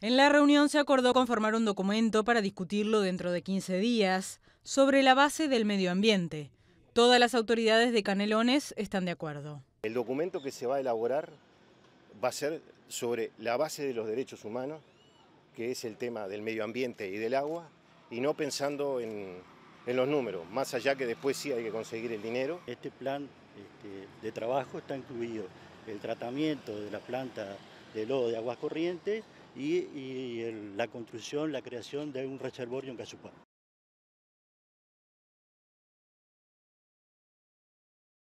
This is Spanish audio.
En la reunión se acordó conformar un documento para discutirlo dentro de 15 días sobre la base del medio ambiente. Todas las autoridades de Canelones están de acuerdo. El documento que se va a elaborar va a ser sobre la base de los derechos humanos, que es el tema del medio ambiente y del agua, y no pensando en, los números, más allá que después sí hay que conseguir el dinero. Este plan este, de trabajo está incluido el tratamiento de la planta de lodo de aguas corrientes, y, la construcción, la creación de un reservorio en Casupá.